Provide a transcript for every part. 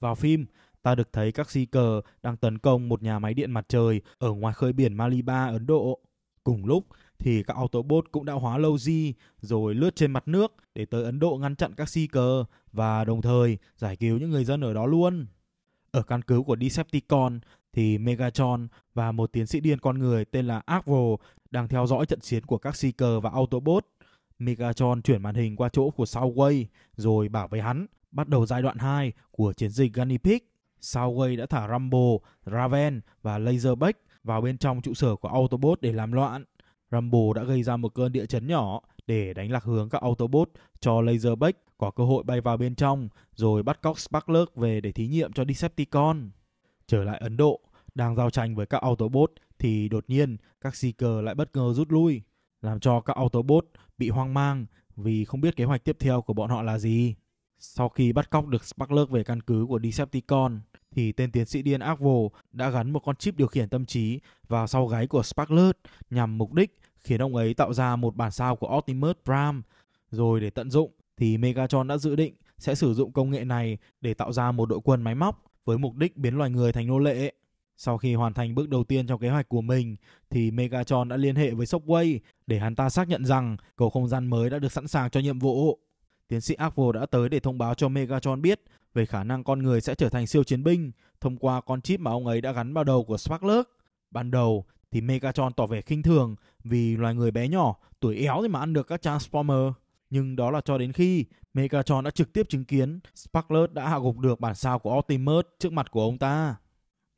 Vào phim, ta được thấy các di cờ đang tấn công một nhà máy điện mặt trời ở ngoài khơi biển Maliba, Ấn Độ. Cùng lúc thì các Autobot cũng đã hóa lâu di rồi lướt trên mặt nước để tới Ấn Độ ngăn chặn các si cờ và đồng thời giải cứu những người dân ở đó luôn. Ở căn cứ của Decepticon, thì Megatron và một tiến sĩ điên con người tên là Arvo đang theo dõi trận chiến của các Seeker và Autobot. Megatron chuyển màn hình qua chỗ của Soundwave rồi bảo với hắn bắt đầu giai đoạn 2 của chiến dịch Gunny Pig. Soundwave đã thả Rambo, Raven và Laserback vào bên trong trụ sở của Autobot để làm loạn. Rambo đã gây ra một cơn địa chấn nhỏ để đánh lạc hướng các Autobot cho Laserback có cơ hội bay vào bên trong rồi bắt cóc Sparkler về để thí nghiệm cho Decepticon. Trở lại Ấn Độ, đang giao tranh với các Autobot thì đột nhiên các Seeker lại bất ngờ rút lui, làm cho các Autobot bị hoang mang vì không biết kế hoạch tiếp theo của bọn họ là gì. Sau khi bắt cóc được Sparkler về căn cứ của Decepticon, thì tên tiến sĩ điên Arvo đã gắn một con chip điều khiển tâm trí vào sau gáy của Sparkler nhằm mục đích khiến ông ấy tạo ra một bản sao của Optimus Prime. Rồi để tận dụng thì Megatron đã dự định sẽ sử dụng công nghệ này để tạo ra một đội quân máy móc với mục đích biến loài người thành nô lệ. Sau khi hoàn thành bước đầu tiên trong kế hoạch của mình, thì Megatron đã liên hệ với Shockwave để hắn ta xác nhận rằng cầu không gian mới đã được sẵn sàng cho nhiệm vụ. Tiến sĩ Aqua đã tới để thông báo cho Megatron biết về khả năng con người sẽ trở thành siêu chiến binh thông qua con chip mà ông ấy đã gắn vào đầu của Sparkler. Ban đầu thì Megatron tỏ vẻ khinh thường vì loài người bé nhỏ, tuổi éo thì mà ăn được các Transformer. Nhưng đó là cho đến khi Megatron đã trực tiếp chứng kiến Sparkler đã hạ gục được bản sao của Optimus trước mặt của ông ta.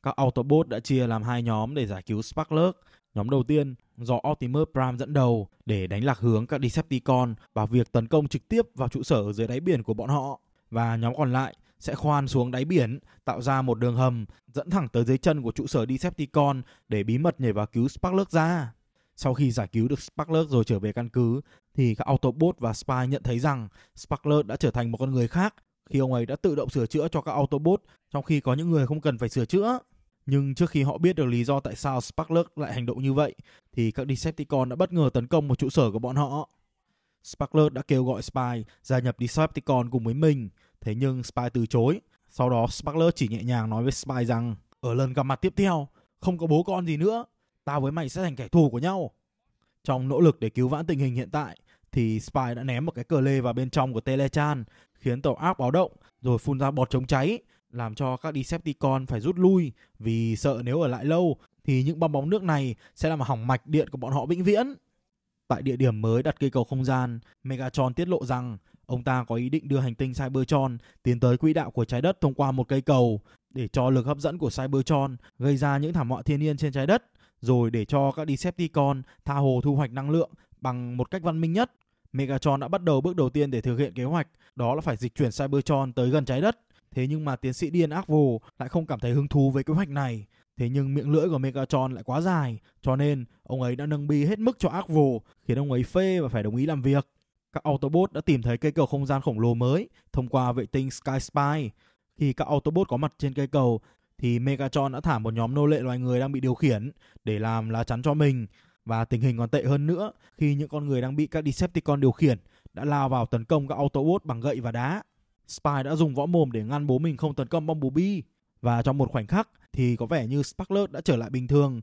Các Autobot đã chia làm hai nhóm để giải cứu Sparkler. Nhóm đầu tiên do Optimus Prime dẫn đầu để đánh lạc hướng các Decepticon và việc tấn công trực tiếp vào trụ sở dưới đáy biển của bọn họ. Và nhóm còn lại sẽ khoan xuống đáy biển, tạo ra một đường hầm dẫn thẳng tới dưới chân của trụ sở Decepticon để bí mật nhảy vào cứu Sparkler ra. Sau khi giải cứu được Sparkler rồi trở về căn cứ, thì các Autobot và Spy nhận thấy rằng Sparkler đã trở thành một con người khác khi ông ấy đã tự động sửa chữa cho các Autobot, trong khi có những người không cần phải sửa chữa. Nhưng trước khi họ biết được lý do tại sao Sparkler lại hành động như vậy, thì các Decepticon đã bất ngờ tấn công một trụ sở của bọn họ. Sparkler đã kêu gọi Spy gia nhập Decepticon cùng với mình, thế nhưng Spy từ chối. Sau đó Sparkler chỉ nhẹ nhàng nói với Spy rằng ở lần gặp mặt tiếp theo, không có bố con gì nữa, Tao với mày sẽ thành kẻ thù của nhau. Trong nỗ lực để cứu vãn tình hình hiện tại, thì Spy đã ném một cái cờ lê vào bên trong của Telechan, khiến tàu ác báo động, rồi phun ra bọt chống cháy, làm cho các Decepticon phải rút lui vì sợ nếu ở lại lâu thì những bong bóng nước này sẽ làm hỏng mạch điện của bọn họ vĩnh viễn. Tại địa điểm mới đặt cây cầu không gian, Megatron tiết lộ rằng ông ta có ý định đưa hành tinh Cybertron tiến tới quỹ đạo của trái đất thông qua một cây cầu để cho lực hấp dẫn của Cybertron gây ra những thảm họa thiên nhiên trên trái đất rồi để cho các Decepticon tha hồ thu hoạch năng lượng bằng một cách văn minh nhất. Megatron đã bắt đầu bước đầu tiên để thực hiện kế hoạch, đó là phải dịch chuyển Cybertron tới gần trái đất. Thế nhưng mà tiến sĩ điên Arvo lại không cảm thấy hứng thú với kế hoạch này. Thế nhưng miệng lưỡi của Megatron lại quá dài, cho nên ông ấy đã nâng bi hết mức cho Arvo, khiến ông ấy phê và phải đồng ý làm việc. Các Autobot đã tìm thấy cây cầu không gian khổng lồ mới thông qua vệ tinh Sky Spy. Khi các Autobot có mặt trên cây cầu, thì Megatron đã thả một nhóm nô lệ loài người đang bị điều khiển để làm lá chắn cho mình và tình hình còn tệ hơn nữa khi những con người đang bị các Decepticon điều khiển đã lao vào tấn công các Autobot bằng gậy và đá. Spy đã dùng võ mồm để ngăn bố mình không tấn công Bumblebee và trong một khoảnh khắc thì có vẻ như Sparkler đã trở lại bình thường.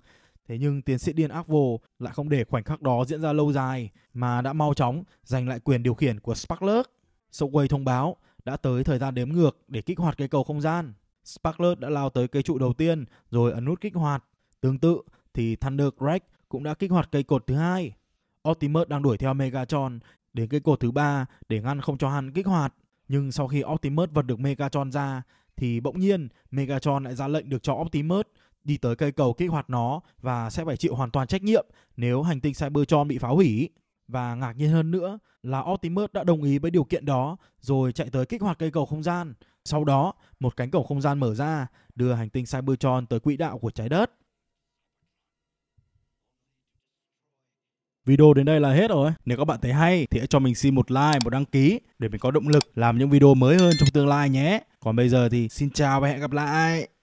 Thế nhưng tiến sĩ điên Arvo lại không để khoảnh khắc đó diễn ra lâu dài mà đã mau chóng giành lại quyền điều khiển của Sparkler. Sokoway thông báo đã tới thời gian đếm ngược để kích hoạt cây cầu không gian. Sparkler đã lao tới cây trụ đầu tiên rồi ấn nút kích hoạt. Tương tự thì Thunder Crack cũng đã kích hoạt cây cột thứ hai. Optimus đang đuổi theo Megatron đến cây cột thứ ba để ngăn không cho hắn kích hoạt. Nhưng sau khi Optimus vật được Megatron ra thì bỗng nhiên Megatron lại ra lệnh được cho Optimus đi tới cây cầu kích hoạt nó và sẽ phải chịu hoàn toàn trách nhiệm nếu hành tinh Cybertron bị phá hủy. Và ngạc nhiên hơn nữa là Optimus đã đồng ý với điều kiện đó rồi chạy tới kích hoạt cây cầu không gian sau đó, một cánh cổng không gian mở ra, đưa hành tinh Cybertron tới quỹ đạo của trái đất. Video đến đây là hết rồi. Nếu các bạn thấy hay thì hãy cho mình xin một like, một đăng ký để mình có động lực làm những video mới hơn trong tương lai nhé. Còn bây giờ thì xin chào và hẹn gặp lại.